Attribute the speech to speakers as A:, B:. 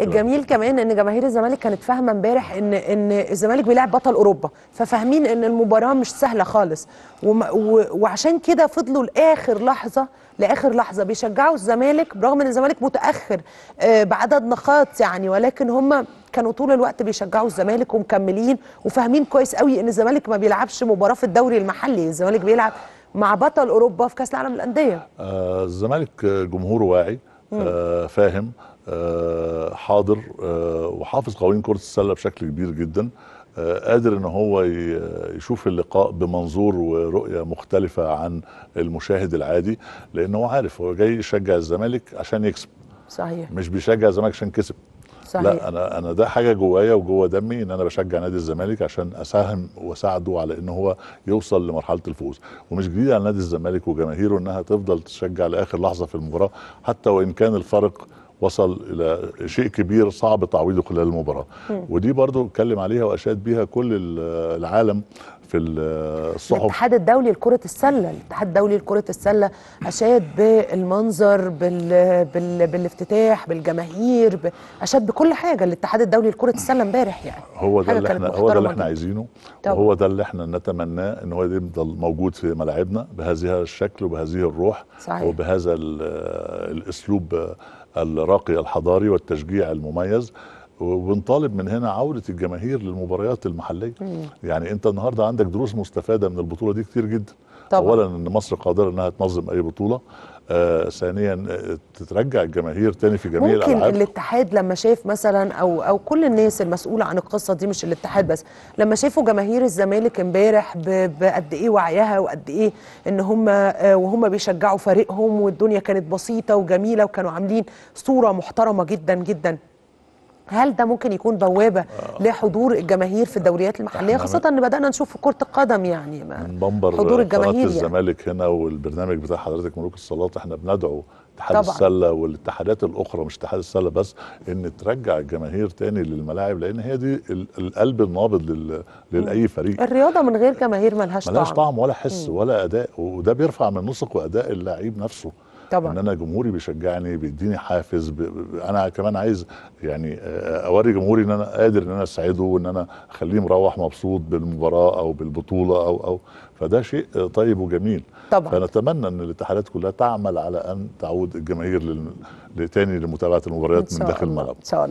A: الجميل كمان ان جماهير الزمالك كانت فاهمه امبارح ان ان الزمالك بيلعب بطل اوروبا ففاهمين ان المباراه مش سهله خالص وعشان كده فضلوا لاخر لحظه لاخر لحظه بيشجعوا الزمالك برغم ان الزمالك متاخر آه، بعدد نقاط يعني ولكن هم كانوا طول الوقت بيشجعوا الزمالك ومكملين وفاهمين كويس قوي ان الزمالك ما بيلعبش مباراه في الدوري المحلي الزمالك بيلعب مع بطل اوروبا في كاس العالم للانديه
B: آه الزمالك جمهوره واعي آه فاهم آه، حاضر آه، وحافظ قوانين كرة السلة بشكل كبير جدا آه، قادر ان هو يشوف اللقاء بمنظور ورؤيه مختلفه عن المشاهد العادي لان هو عارف هو جاي يشجع الزمالك عشان يكسب صحيح مش بيشجع الزمالك عشان كسب
A: صحيح. لا انا
B: انا ده حاجه جوايا وجوه دمي ان انا بشجع نادي الزمالك عشان اساهم واساعده على ان هو يوصل لمرحله الفوز ومش جديد على نادي الزمالك وجماهيره انها تفضل تشجع لاخر لحظه في المباراه حتى وان كان الفرق وصل الى شيء كبير صعب تعويضه خلال المباراه ودي برضو اتكلم عليها واشاد بيها كل العالم في الصحف الاتحاد
A: الدولي لكره السله الاتحاد الدولي لكره السله اشاد بالمنظر بال... بال... بالافتتاح بالجماهير ب... اشاد بكل حاجه الاتحاد الدولي لكره السله امبارح يعني
B: هو ده اللي احنا هو ده اللي احنا عايزينه طبعا. وهو ده اللي احنا نتمناه ان هو يفضل موجود في ملاعبنا بهذا الشكل وبهذه الروح صحيح. وبهذا الاسلوب الراقي الحضاري والتشجيع المميز وبنطالب من هنا عودة الجماهير للمباريات المحلية مم. يعني انت النهاردة عندك دروس مستفادة من البطولة دي كتير جدا طبعا. اولا ان مصر قادره انها تنظم اي بطوله آه ثانيا آه، تترجع الجماهير تاني في جميع الالعاب ممكن
A: الاتحاد لما شاف مثلا او او كل الناس المسؤوله عن القصه دي مش الاتحاد بس لما شافوا جماهير الزمالك امبارح بقد ايه وعيها وقد ايه ان هم آه وهم بيشجعوا فريقهم والدنيا كانت بسيطه وجميله وكانوا عاملين صوره محترمه جدا جدا هل ده ممكن يكون بوابه آه. لحضور الجماهير في الدوريات المحليه خاصه ان بدانا نشوف كره القدم يعني
B: حضور الجماهير يعني. الزمالك هنا والبرنامج بتاع حضرتك ملوك الصالات احنا بندعو اتحاد السله والاتحادات الاخرى مش اتحاد السله بس ان ترجع الجماهير تاني للملاعب لان هي دي القلب النابض لل... لاي فريق
A: الرياضه من غير جماهير ملهاش طعم ملهاش طعم
B: ولا حس ولا اداء وده بيرفع من نسق واداء اللاعب نفسه طبعا ان انا جمهوري بيشجعني بيديني حافز ب... انا كمان عايز يعني اوري جمهوري ان انا قادر ان انا اسعده وان انا اخليه مروح مبسوط بالمباراه او بالبطوله او او فده شيء طيب وجميل طبعا فنتمنى ان الاتحادات كلها تعمل على ان تعود الجماهير لل... لتاني لمتابعه المباريات من داخل الملعب